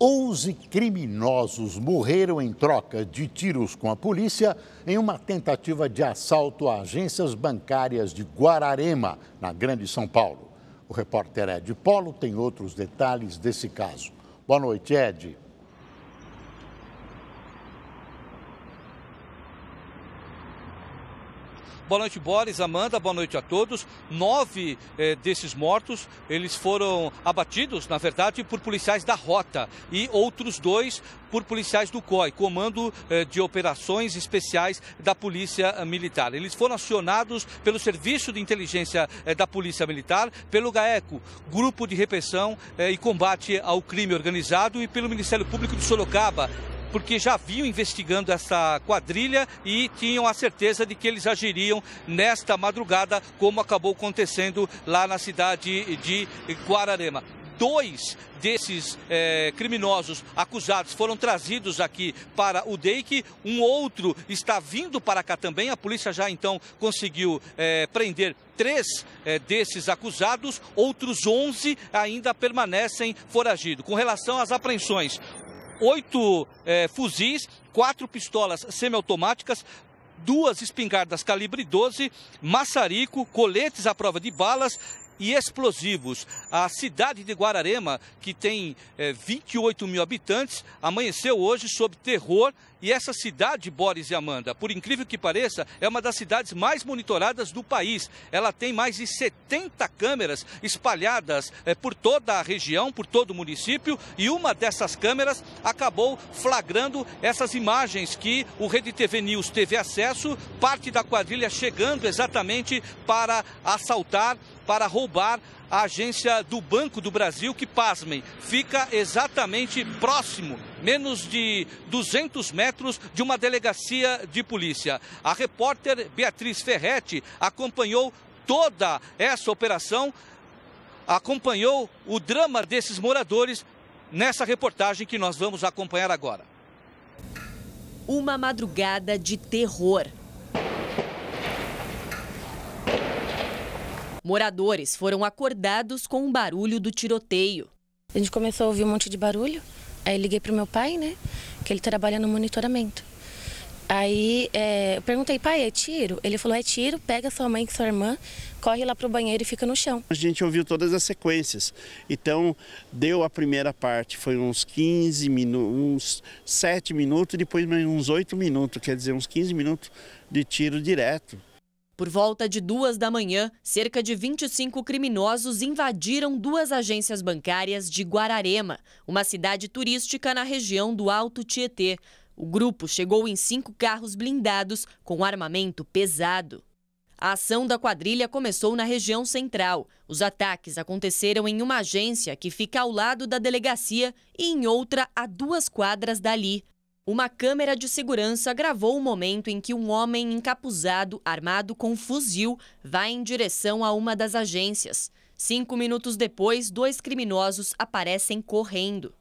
11 criminosos morreram em troca de tiros com a polícia em uma tentativa de assalto a agências bancárias de Guararema, na Grande São Paulo. O repórter Ed Polo tem outros detalhes desse caso. Boa noite, Ed. Boa noite, Boris, Amanda, boa noite a todos. Nove eh, desses mortos, eles foram abatidos, na verdade, por policiais da Rota e outros dois por policiais do COI, Comando eh, de Operações Especiais da Polícia eh, Militar. Eles foram acionados pelo Serviço de Inteligência eh, da Polícia Militar, pelo GAECO, Grupo de Repressão eh, e Combate ao Crime Organizado, e pelo Ministério Público de Sorocaba, porque já vinham investigando essa quadrilha e tinham a certeza de que eles agiriam nesta madrugada, como acabou acontecendo lá na cidade de Guararema dois desses eh, criminosos acusados foram trazidos aqui para o DEIC, um outro está vindo para cá também. A polícia já então conseguiu eh, prender três eh, desses acusados, outros 11 ainda permanecem foragidos. Com relação às apreensões, oito é, fuzis, quatro pistolas semiautomáticas, duas espingardas calibre 12, maçarico, coletes à prova de balas e explosivos. A cidade de Guararema, que tem é, eh, 28 mil habitantes, amanheceu hoje sob terror. E essa cidade, Boris e Amanda, por incrível que pareça, é uma das cidades mais monitoradas do país. Ela tem mais de 70 câmeras espalhadas é, por toda a região, por todo o município, e uma dessas câmeras acabou flagrando essas imagens que o Rede TV News teve acesso, parte da quadrilha chegando exatamente para assaltar para roubar a agência do Banco do Brasil, que, pasmem, fica exatamente próximo, menos de 200 metros de uma delegacia de polícia. A repórter Beatriz Ferretti acompanhou toda essa operação, acompanhou o drama desses moradores nessa reportagem que nós vamos acompanhar agora. Uma madrugada de terror. Moradores foram acordados com o barulho do tiroteio. A gente começou a ouvir um monte de barulho, aí liguei para o meu pai, né, que ele trabalha no monitoramento. Aí é, eu perguntei, pai, é tiro? Ele falou, é tiro, pega sua mãe e sua irmã, corre lá para o banheiro e fica no chão. A gente ouviu todas as sequências. Então, deu a primeira parte, foi uns 15 minutos, uns 7 minutos, depois mais uns 8 minutos, quer dizer, uns 15 minutos de tiro direto. Por volta de duas da manhã, cerca de 25 criminosos invadiram duas agências bancárias de Guararema, uma cidade turística na região do Alto Tietê. O grupo chegou em cinco carros blindados com armamento pesado. A ação da quadrilha começou na região central. Os ataques aconteceram em uma agência que fica ao lado da delegacia e em outra a duas quadras dali. Uma câmera de segurança gravou o momento em que um homem encapuzado, armado com fuzil, vai em direção a uma das agências. Cinco minutos depois, dois criminosos aparecem correndo.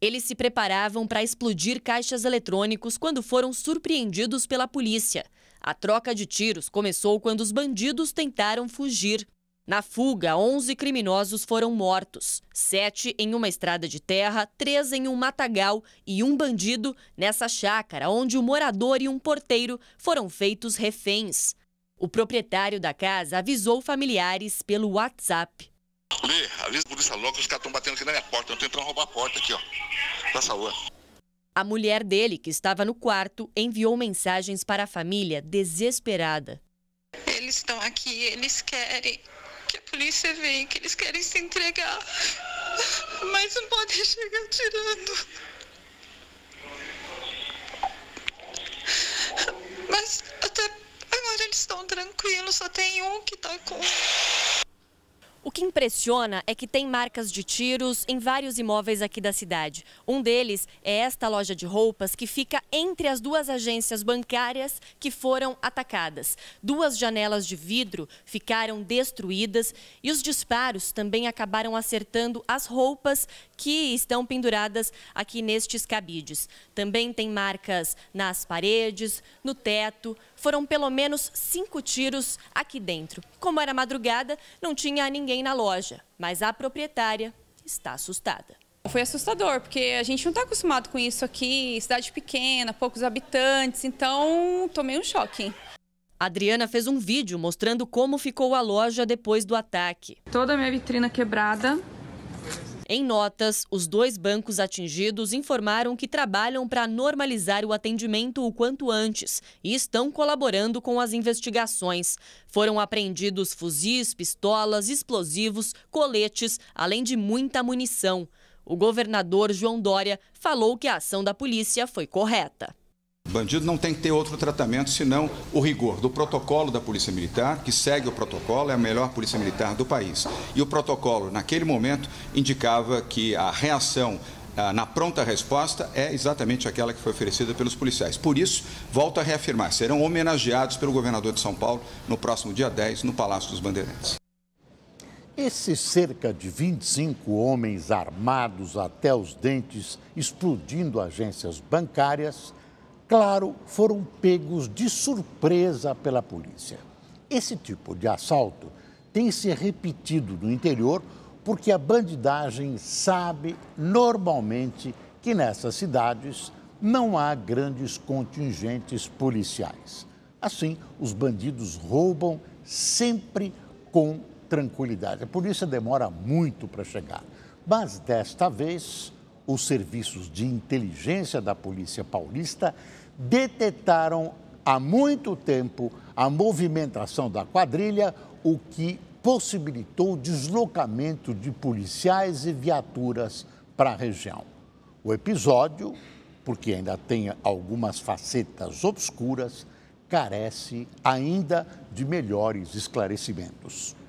Eles se preparavam para explodir caixas eletrônicos quando foram surpreendidos pela polícia. A troca de tiros começou quando os bandidos tentaram fugir. Na fuga, 11 criminosos foram mortos: sete em uma estrada de terra, três em um matagal e um bandido nessa chácara, onde o morador e um porteiro foram feitos reféns. O proprietário da casa avisou familiares pelo WhatsApp. Lê, avisa a polícia logo, os caras estão batendo aqui na minha porta, eu tô tentando roubar a porta aqui, ó. Passa rua. A mulher dele, que estava no quarto, enviou mensagens para a família desesperada. Eles estão aqui, eles querem que a polícia vem, que eles querem se entregar, mas não podem chegar tirando. que impressiona é que tem marcas de tiros em vários imóveis aqui da cidade. Um deles é esta loja de roupas que fica entre as duas agências bancárias que foram atacadas. Duas janelas de vidro ficaram destruídas e os disparos também acabaram acertando as roupas que estão penduradas aqui nestes cabides. Também tem marcas nas paredes, no teto. Foram pelo menos cinco tiros aqui dentro. Como era madrugada, não tinha ninguém na na loja, mas a proprietária está assustada. Foi assustador, porque a gente não está acostumado com isso aqui, cidade pequena, poucos habitantes, então tomei um choque. Adriana fez um vídeo mostrando como ficou a loja depois do ataque. Toda a minha vitrina quebrada, em notas, os dois bancos atingidos informaram que trabalham para normalizar o atendimento o quanto antes e estão colaborando com as investigações. Foram apreendidos fuzis, pistolas, explosivos, coletes, além de muita munição. O governador João Dória falou que a ação da polícia foi correta. Bandido não tem que ter outro tratamento senão o rigor do protocolo da Polícia Militar, que segue o protocolo, é a melhor Polícia Militar do país. E o protocolo, naquele momento, indicava que a reação ah, na pronta resposta é exatamente aquela que foi oferecida pelos policiais. Por isso, volto a reafirmar, serão homenageados pelo governador de São Paulo no próximo dia 10, no Palácio dos Bandeirantes. Esses cerca de 25 homens armados até os dentes explodindo agências bancárias claro, foram pegos de surpresa pela polícia. Esse tipo de assalto tem se repetido no interior porque a bandidagem sabe normalmente que nessas cidades não há grandes contingentes policiais. Assim, os bandidos roubam sempre com tranquilidade. A polícia demora muito para chegar. Mas desta vez, os serviços de inteligência da Polícia Paulista detetaram há muito tempo a movimentação da quadrilha, o que possibilitou o deslocamento de policiais e viaturas para a região. O episódio, porque ainda tem algumas facetas obscuras, carece ainda de melhores esclarecimentos.